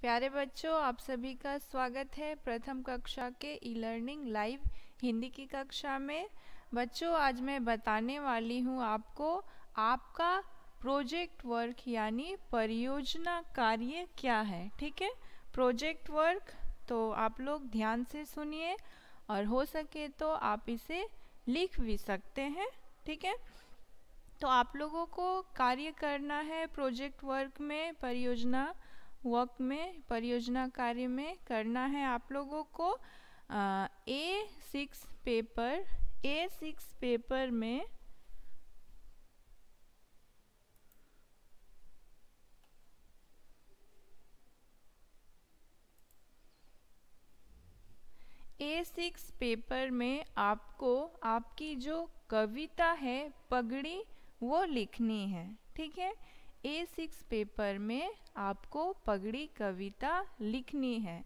प्यारे बच्चों आप सभी का स्वागत है प्रथम कक्षा के ई लर्निंग लाइव हिंदी की कक्षा में बच्चों आज मैं बताने वाली हूँ आपको आपका प्रोजेक्ट वर्क यानी परियोजना कार्य क्या है ठीक है प्रोजेक्ट वर्क तो आप लोग ध्यान से सुनिए और हो सके तो आप इसे लिख भी सकते हैं ठीक है तो आप लोगों को कार्य करना है प्रोजेक्ट वर्क में परियोजना वर्क में परियोजना कार्य में करना है आप लोगों को A six paper A six paper में ए सिक्स पेपर में आपको आपकी जो कविता है पगड़ी वो लिखनी है ठीक है ए सिक्स पेपर में आपको पगड़ी कविता लिखनी है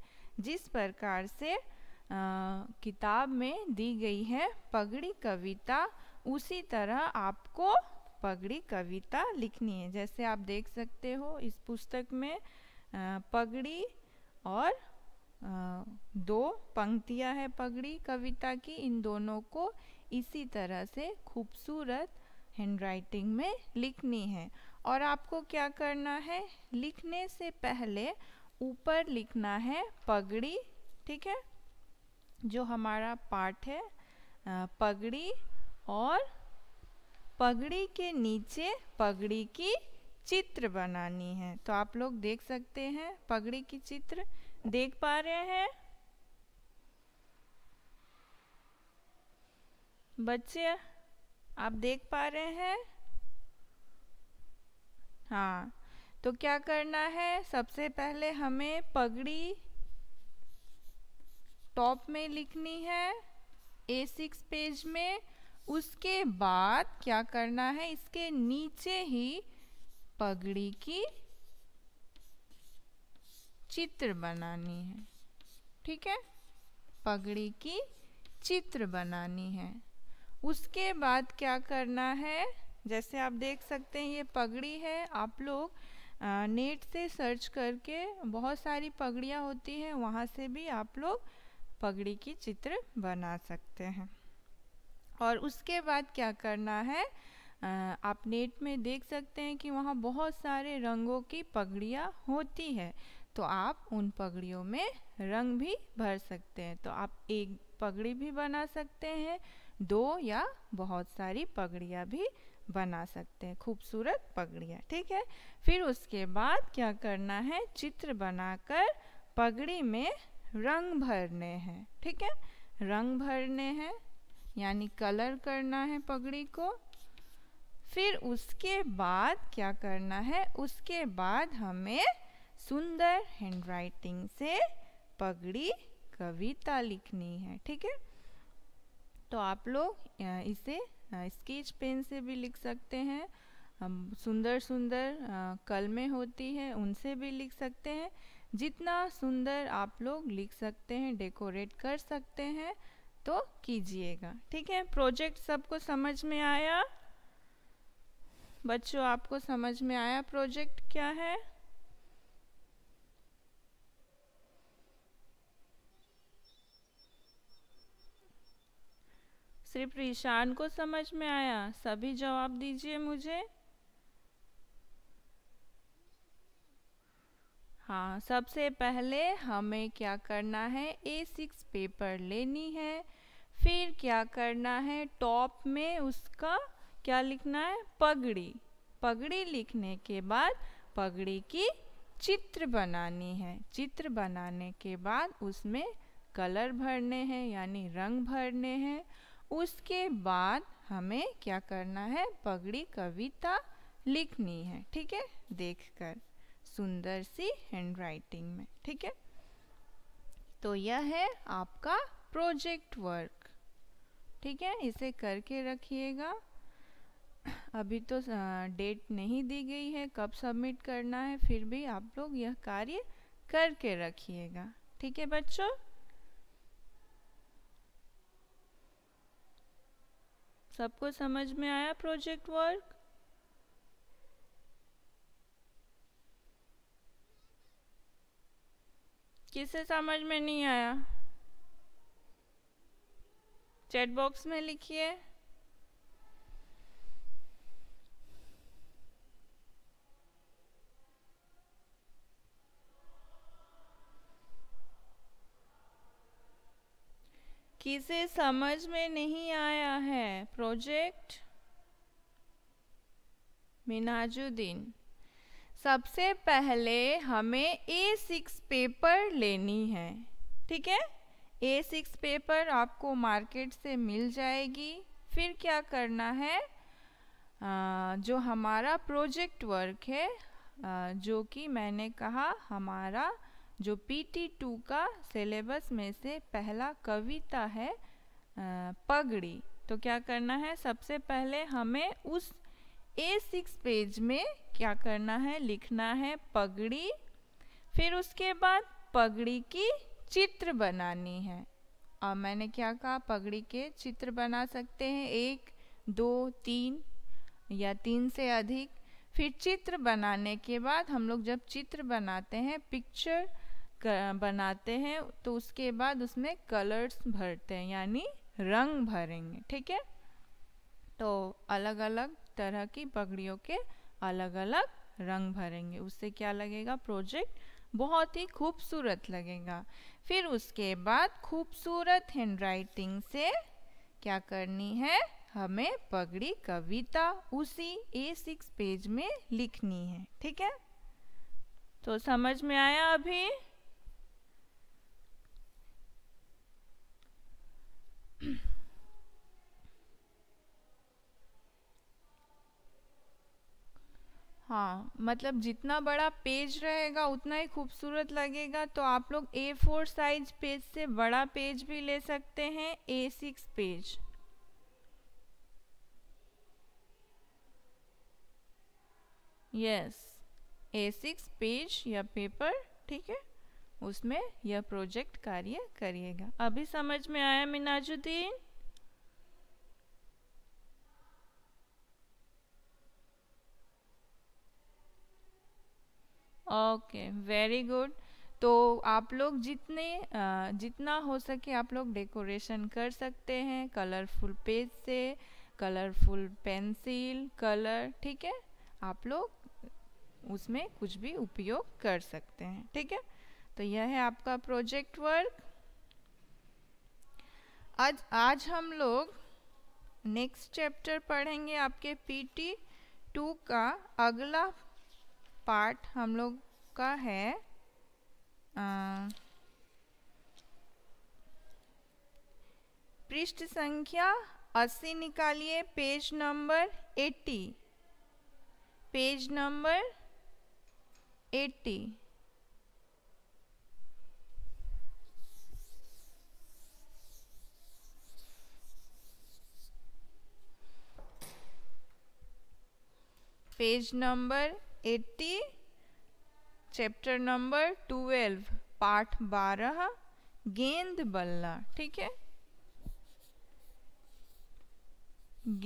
जिस प्रकार से आ, किताब में दी गई है पगड़ी कविता उसी तरह आपको पगड़ी कविता लिखनी है जैसे आप देख सकते हो इस पुस्तक में आ, पगड़ी और आ, दो पंक्तियां है पगड़ी कविता की इन दोनों को इसी तरह से खूबसूरत हैंडराइटिंग में लिखनी है और आपको क्या करना है लिखने से पहले ऊपर लिखना है पगड़ी ठीक है जो हमारा पार्ट है पगड़ी और पगड़ी के नीचे पगड़ी की चित्र बनानी है तो आप लोग देख सकते हैं पगड़ी की चित्र देख पा रहे हैं बच्चे आप देख पा रहे हैं हाँ तो क्या करना है सबसे पहले हमें पगड़ी टॉप में लिखनी है ए सिक्स पेज में उसके बाद क्या करना है इसके नीचे ही पगड़ी की चित्र बनानी है ठीक है पगड़ी की चित्र बनानी है उसके बाद क्या करना है जैसे आप देख सकते हैं ये पगड़ी है आप लोग नेट से सर्च करके बहुत सारी पगड़ियाँ होती हैं वहाँ से भी आप लोग पगड़ी की चित्र बना सकते हैं और उसके बाद क्या करना है आप नेट में देख सकते हैं कि वहाँ बहुत सारे रंगों की पगड़ियाँ होती है तो आप उन पगड़ियों में रंग भी भर सकते हैं तो आप एक पगड़ी भी बना सकते हैं दो या बहुत सारी पगड़ियाँ भी बना सकते हैं खूबसूरत पगड़ियाँ ठीक है फिर उसके बाद क्या करना है चित्र बनाकर पगड़ी में रंग भरने हैं ठीक है रंग भरने हैं यानी कलर करना है पगड़ी को फिर उसके बाद क्या करना है उसके बाद हमें सुंदर हैंडराइटिंग से पगड़ी कविता लिखनी है ठीक है तो आप लोग इसे स्केच पेन से भी लिख सकते हैं सुंदर सुंदर कलमें होती हैं उनसे भी लिख सकते हैं जितना सुंदर आप लोग लिख सकते हैं डेकोरेट कर सकते हैं तो कीजिएगा ठीक है प्रोजेक्ट सबको समझ में आया बच्चों आपको समझ में आया प्रोजेक्ट क्या है सिर्फ ईशान को समझ में आया सभी जवाब दीजिए मुझे हाँ सबसे पहले हमें क्या करना है ए सिक्स पेपर लेनी है फिर क्या करना है टॉप में उसका क्या लिखना है पगड़ी पगड़ी लिखने के बाद पगड़ी की चित्र बनानी है चित्र बनाने के बाद उसमें कलर भरने हैं यानी रंग भरने हैं उसके बाद हमें क्या करना है पगड़ी कविता लिखनी है ठीक है देखकर सुंदर सी हैंड राइटिंग में ठीक है तो यह है आपका प्रोजेक्ट वर्क ठीक है इसे करके रखिएगा अभी तो डेट नहीं दी गई है कब सबमिट करना है फिर भी आप लोग यह कार्य करके रखिएगा ठीक है बच्चों सबको समझ में आया प्रोजेक्ट वर्क किसे समझ में नहीं आया चैट बॉक्स में लिखिए किसे समझ में नहीं आया है प्रोजेक्ट मिनाजुद्दीन सबसे पहले हमें ए सिक्स पेपर लेनी है ठीक है ए सिक्स पेपर आपको मार्केट से मिल जाएगी फिर क्या करना है आ, जो हमारा प्रोजेक्ट वर्क है आ, जो कि मैंने कहा हमारा जो पीटी टू का सिलेबस में से पहला कविता है पगड़ी तो क्या करना है सबसे पहले हमें उस ए सिक्स पेज में क्या करना है लिखना है पगड़ी फिर उसके बाद पगड़ी की चित्र बनानी है और मैंने क्या कहा पगड़ी के चित्र बना सकते हैं एक दो तीन या तीन से अधिक फिर चित्र बनाने के बाद हम लोग जब चित्र बनाते हैं पिक्चर बनाते हैं तो उसके बाद उसमें कलर्स भरते हैं यानी रंग भरेंगे ठीक है तो अलग अलग तरह की पगड़ियों के अलग अलग रंग भरेंगे उससे क्या लगेगा प्रोजेक्ट बहुत ही खूबसूरत लगेगा फिर उसके बाद खूबसूरत हैंड राइटिंग से क्या करनी है हमें पगड़ी कविता उसी ए सिक्स पेज में लिखनी है ठीक है तो समझ में आया अभी हाँ मतलब जितना बड़ा पेज रहेगा उतना ही खूबसूरत लगेगा तो आप लोग ए फोर साइज पेज से बड़ा पेज भी ले सकते हैं A six page yes A six page या पेपर ठीक है उसमें यह प्रोजेक्ट कार्य करिएगा अभी समझ में आया मिनाजुद्दीन ओके वेरी गुड तो आप लोग जितने जितना हो सके आप लोग डेकोरेशन कर सकते हैं कलरफुल पेज से कलरफुल पेंसिल कलर ठीक है आप लोग उसमें कुछ भी उपयोग कर सकते हैं ठीक है तो यह है आपका प्रोजेक्ट वर्क आज आज हम लोग नेक्स्ट चैप्टर पढ़ेंगे आपके पीटी टू का अगला पार्ट हम लोग का है पृष्ठ संख्या अस्सी निकालिए page number eighty page number eighty page number eighty chapter number twelve पाठ बारह गेंद बल्ला ठीक है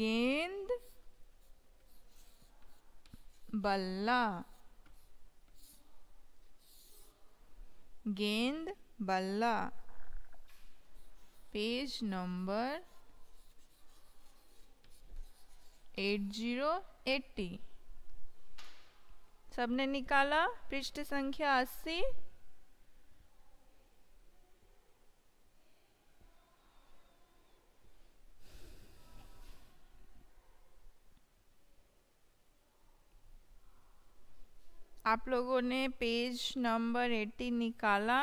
गेंद बल्ला गेंद बल्ला page number eight zero eighty सबने निकाला पृष्ठ संख्या अस्सी आप लोगों ने पेज नंबर 18 निकाला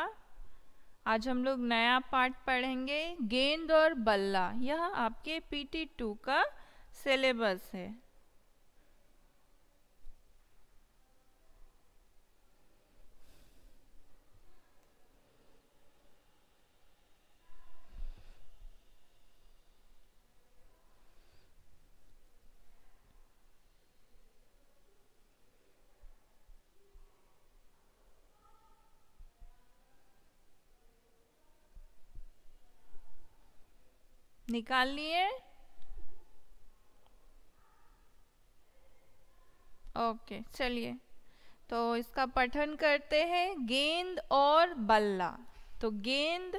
आज हम लोग नया पार्ट पढ़ेंगे गेंद और बल्ला यह आपके पीटी टू का सिलेबस है निकालनी है ओके चलिए तो इसका पठन करते हैं गेंद और बल्ला तो गेंद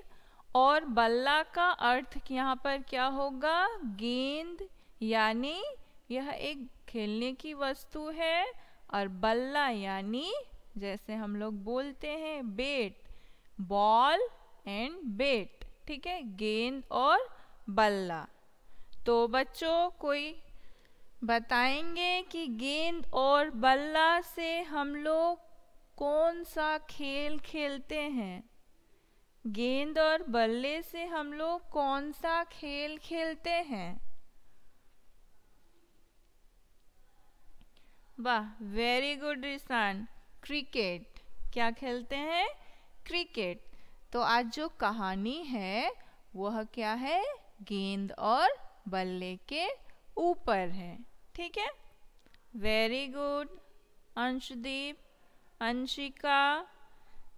और बल्ला का अर्थ यहाँ पर क्या होगा गेंद यानी यह एक खेलने की वस्तु है और बल्ला यानी जैसे हम लोग बोलते हैं बेट बॉल एंड बेट ठीक है गेंद और बल्ला तो बच्चों कोई बताएंगे कि गेंद और बल्ला से हम लोग कौन सा खेल खेलते हैं गेंद और बल्ले से हम लोग कौन सा खेल खेलते हैं वाह वेरी गुड रिसान क्रिकेट क्या खेलते हैं क्रिकेट तो आज जो कहानी है वह क्या है गेंद और बल्ले के ऊपर है ठीक है वेरी गुड अंशदीप अंशिका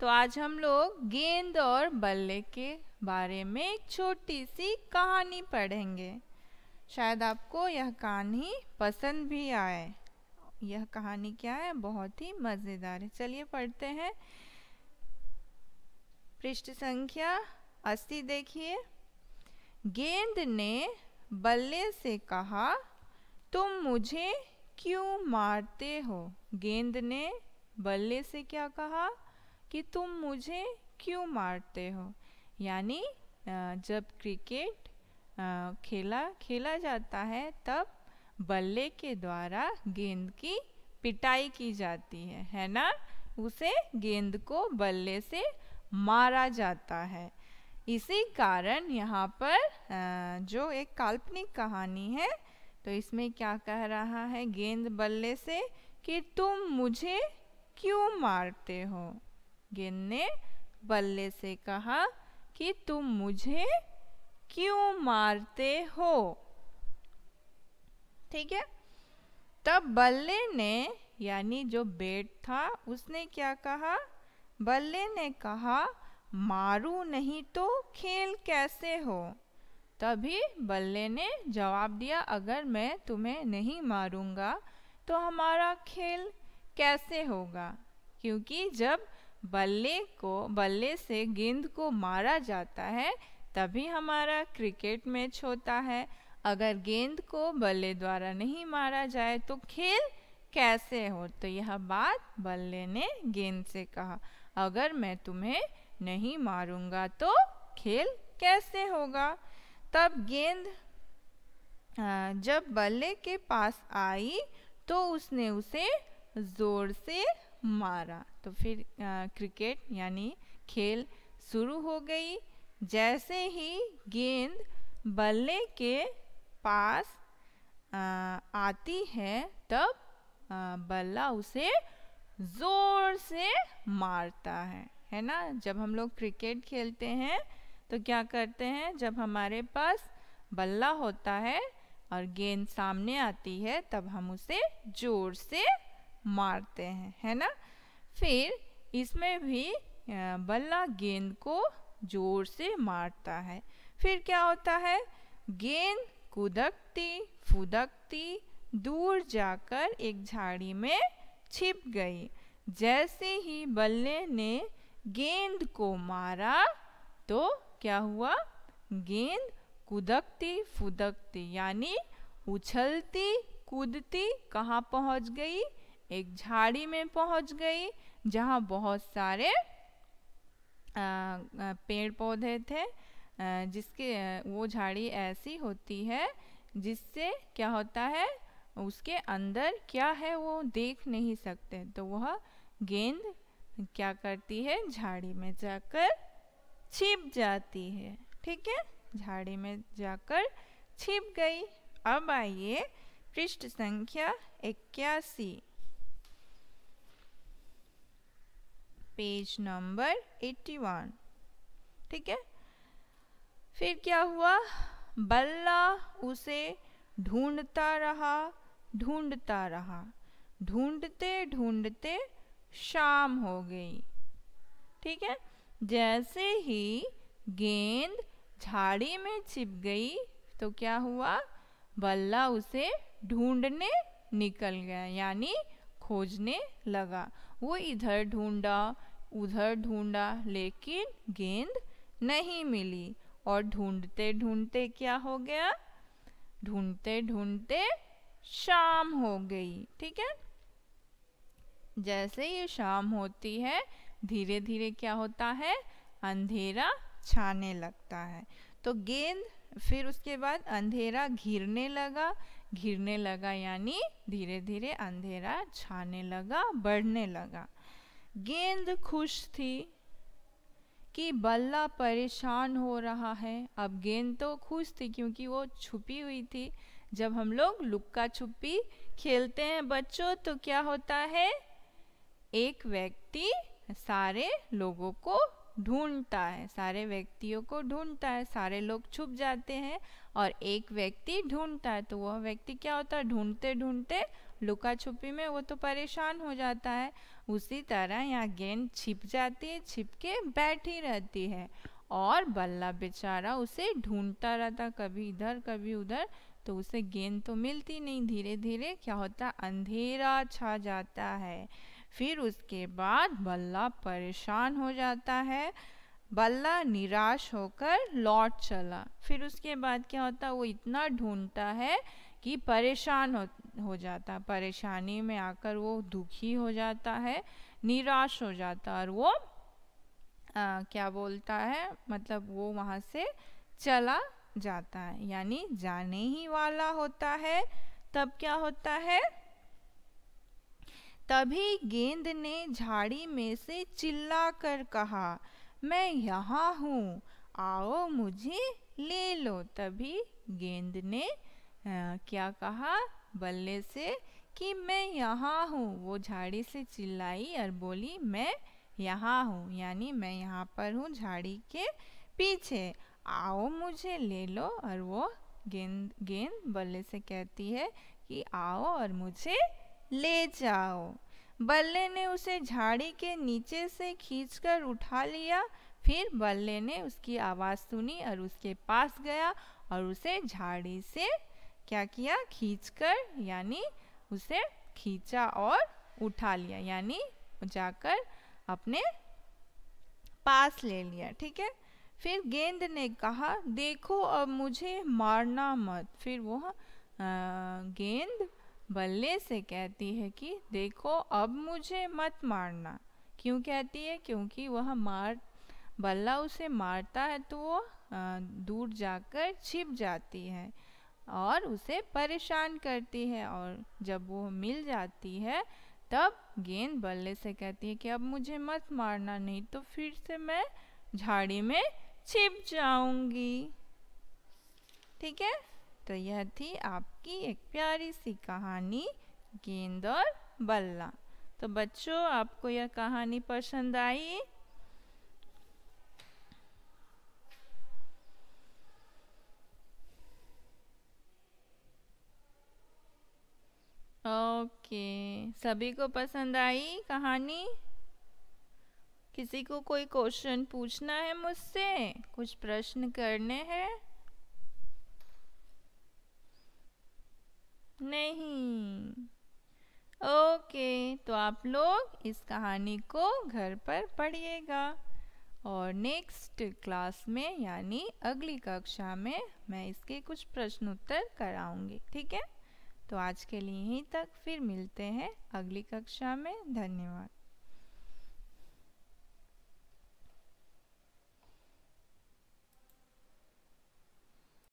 तो आज हम लोग गेंद और बल्ले के बारे में एक छोटी सी कहानी पढ़ेंगे शायद आपको यह कहानी पसंद भी आए यह कहानी क्या है बहुत ही मज़ेदार है चलिए पढ़ते हैं पृष्ठ संख्या अस्सी देखिए गेंद ने बल्ले से कहा तुम मुझे क्यों मारते हो गेंद ने बल्ले से क्या कहा कि तुम मुझे क्यों मारते हो यानी जब क्रिकेट खेला खेला जाता है तब बल्ले के द्वारा गेंद की पिटाई की जाती है है ना उसे गेंद को बल्ले से मारा जाता है इसी कारण यहाँ पर जो एक काल्पनिक कहानी है तो इसमें क्या कह रहा है गेंद बल्ले से कि तुम मुझे क्यों मारते हो गेंद ने बल्ले से कहा कि तुम मुझे क्यों मारते हो ठीक है तब बल्ले ने यानी जो बेट था उसने क्या कहा बल्ले ने कहा मारू नहीं तो खेल कैसे हो तभी बल्ले ने जवाब दिया अगर मैं तुम्हें नहीं मारूंगा तो हमारा खेल कैसे होगा क्योंकि जब बल्ले को बल्ले से गेंद को मारा जाता है तभी हमारा क्रिकेट मैच होता है अगर गेंद को बल्ले द्वारा नहीं मारा जाए तो खेल कैसे हो तो यह बात बल्ले ने गेंद से कहा अगर मैं तुम्हें नहीं मारूंगा तो खेल कैसे होगा तब गेंद जब बल्ले के पास आई तो उसने उसे ज़ोर से मारा तो फिर आ, क्रिकेट यानी खेल शुरू हो गई जैसे ही गेंद बल्ले के पास आ, आती है तब आ, बल्ला उसे ज़ोर से मारता है है ना जब हम लोग क्रिकेट खेलते हैं तो क्या करते हैं जब हमारे पास बल्ला होता है और गेंद सामने आती है तब हम उसे जोर से मारते हैं है ना फिर इसमें भी बल्ला गेंद को जोर से मारता है फिर क्या होता है गेंद कुदकती फुदकती दूर जाकर एक झाड़ी में छिप गई जैसे ही बल्ले ने गेंद को मारा तो क्या हुआ गेंद कुदकती फुदकती यानी उछलती कूदती कहाँ पहुँच गई एक झाड़ी में पहुँच गई जहाँ बहुत सारे पेड़ पौधे थे जिसके वो झाड़ी ऐसी होती है जिससे क्या होता है उसके अंदर क्या है वो देख नहीं सकते तो वह गेंद क्या करती है झाड़ी में जाकर छिप जाती है ठीक है झाड़ी में जाकर छिप गई अब आइए पृष्ठ संख्या इक्यासी पेज नंबर एट्टी वन ठीक है फिर क्या हुआ बल्ला उसे ढूंढता रहा ढूंढता रहा ढूंढते ढूंढते शाम हो गई ठीक है जैसे ही गेंद झाड़ी में छिप गई तो क्या हुआ बल्ला उसे ढूंढने निकल गया यानी खोजने लगा वो इधर ढूंढा उधर ढूंढा लेकिन गेंद नहीं मिली और ढूंढते ढूंढते क्या हो गया ढूंढते ढूंढते शाम हो गई ठीक है जैसे ही शाम होती है धीरे धीरे क्या होता है अंधेरा छाने लगता है तो गेंद फिर उसके बाद अंधेरा घिरने लगा घिरने लगा यानी धीरे धीरे अंधेरा छाने लगा बढ़ने लगा गेंद खुश थी कि बल्ला परेशान हो रहा है अब गेंद तो खुश थी क्योंकि वो छुपी हुई थी जब हम लोग लुक्का छुपी खेलते हैं बच्चों तो क्या होता है एक व्यक्ति सारे लोगों को ढूंढता है सारे व्यक्तियों को ढूंढता है सारे लोग छुप जाते हैं और एक व्यक्ति ढूंढता है तो वह व्यक्ति क्या होता है ढूंढते ढूंढते लुका छुपी में वो तो परेशान हो जाता है उसी तरह यहाँ गेंद छिप जाती है छिप के बैठी रहती है और बल्ला बेचारा उसे ढूंढता रहता कभी इधर कभी उधर तो उसे गेंद तो मिलती नहीं धीरे धीरे क्या होता अंधेरा छा जाता है फिर उसके बाद बल्ला परेशान हो जाता है बल्ला निराश होकर लौट चला फिर उसके बाद क्या होता वो इतना ढूंढता है कि परेशान हो हो जाता परेशानी में आकर वो दुखी हो जाता है निराश हो जाता और वो आ, क्या बोलता है मतलब वो वहाँ से चला जाता है यानी जाने ही वाला होता है तब क्या होता है तभी गेंद ने झाड़ी में से चिल्ला कर कहा मैं यहाँ हूँ आओ मुझे ले लो तभी गेंद ने आ, क्या कहा बल्ले से कि मैं यहाँ हूँ वो झाड़ी से चिल्लाई और बोली मैं यहाँ हूँ यानी मैं यहाँ पर हूँ झाड़ी के पीछे आओ मुझे ले लो और वो गेंद गेंद बल्ले से कहती है कि आओ और मुझे ले जाओ बल्ले ने उसे झाड़ी के नीचे से खींचकर उठा लिया फिर बल्ले ने उसकी आवाज़ सुनी और उसके पास गया और उसे झाड़ी से क्या किया खींचकर यानी उसे खींचा और उठा लिया यानी जाकर अपने पास ले लिया ठीक है फिर गेंद ने कहा देखो अब मुझे मारना मत फिर वह गेंद बल्ले से कहती है कि देखो अब मुझे मत मारना क्यों कहती है क्योंकि वह मार बल्ला उसे मारता है तो वो दूर जाकर छिप जाती है और उसे परेशान करती है और जब वो मिल जाती है तब गेंद बल्ले से कहती है कि अब मुझे मत मारना नहीं तो फिर से मैं झाड़ी में छिप जाऊंगी ठीक है तो यह थी आपकी एक प्यारी सी कहानी गेंद और बल्ला तो बच्चों आपको यह कहानी पसंद आई ओके सभी को पसंद आई कहानी किसी को कोई क्वेश्चन पूछना है मुझसे कुछ प्रश्न करने हैं नहीं ओके तो आप लोग इस कहानी को घर पर पढ़िएगा और नेक्स्ट क्लास में यानी अगली कक्षा में मैं इसके कुछ प्रश्न उत्तर कराऊंगी ठीक है तो आज के लिए यहीं तक फिर मिलते हैं अगली कक्षा में धन्यवाद